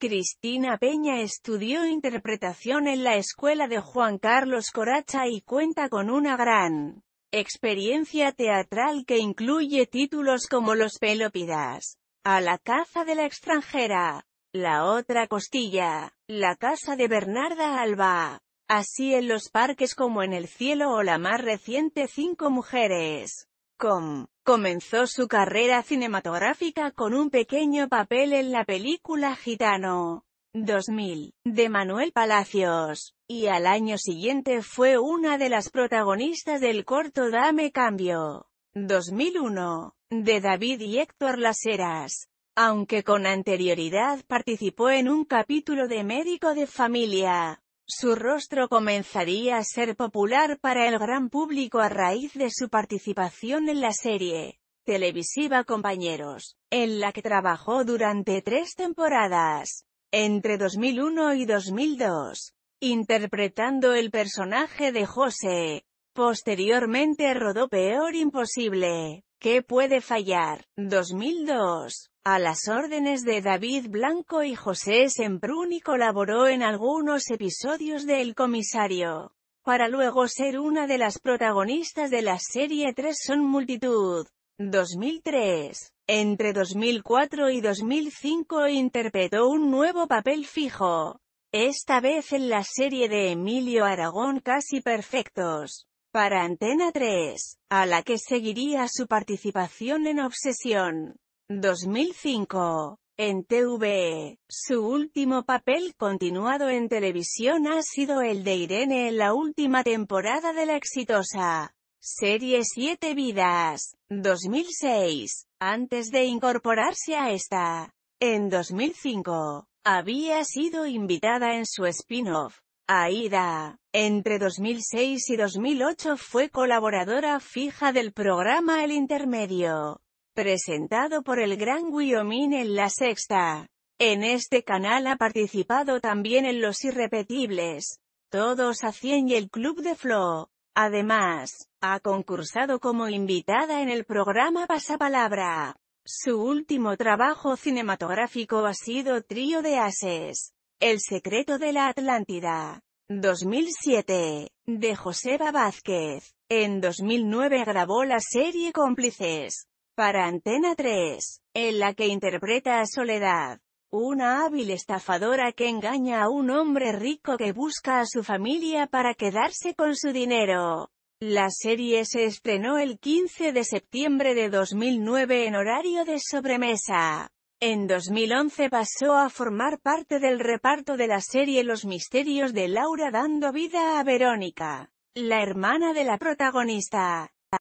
Cristina Peña estudió interpretación en la escuela de Juan Carlos Coracha y cuenta con una gran experiencia teatral que incluye títulos como Los Pelópidas, A la caza de la extranjera, La otra costilla, La casa de Bernarda Alba, así en los parques como en el cielo o la más reciente Cinco mujeres. con. Comenzó su carrera cinematográfica con un pequeño papel en la película Gitano 2000 de Manuel Palacios, y al año siguiente fue una de las protagonistas del corto Dame Cambio 2001 de David y Héctor Laseras aunque con anterioridad participó en un capítulo de Médico de Familia, su rostro comenzaría a ser popular para el gran público a raíz de su participación en la serie televisiva Compañeros, en la que trabajó durante tres temporadas, entre 2001 y 2002, interpretando el personaje de José. Posteriormente rodó Peor Imposible, ¿Qué puede fallar? 2002. A las órdenes de David Blanco y José y colaboró en algunos episodios de El Comisario, para luego ser una de las protagonistas de la serie 3 Son Multitud. 2003. Entre 2004 y 2005 interpretó un nuevo papel fijo, esta vez en la serie de Emilio Aragón Casi Perfectos para Antena 3, a la que seguiría su participación en Obsesión 2005. En TV, su último papel continuado en televisión ha sido el de Irene en la última temporada de la exitosa serie Siete Vidas, 2006, antes de incorporarse a esta. En 2005, había sido invitada en su spin-off, Aida, entre 2006 y 2008 fue colaboradora fija del programa El Intermedio, presentado por el Gran Wyoming en La Sexta. En este canal ha participado también en Los Irrepetibles, Todos a 100 y el Club de Flo. Además, ha concursado como invitada en el programa Pasapalabra. Su último trabajo cinematográfico ha sido Trío de Ases. El secreto de la Atlántida. 2007. De Joseba Vázquez. En 2009 grabó la serie Cómplices. Para Antena 3. En la que interpreta a Soledad. Una hábil estafadora que engaña a un hombre rico que busca a su familia para quedarse con su dinero. La serie se estrenó el 15 de septiembre de 2009 en horario de sobremesa. En 2011 pasó a formar parte del reparto de la serie Los misterios de Laura dando vida a Verónica, la hermana de la protagonista.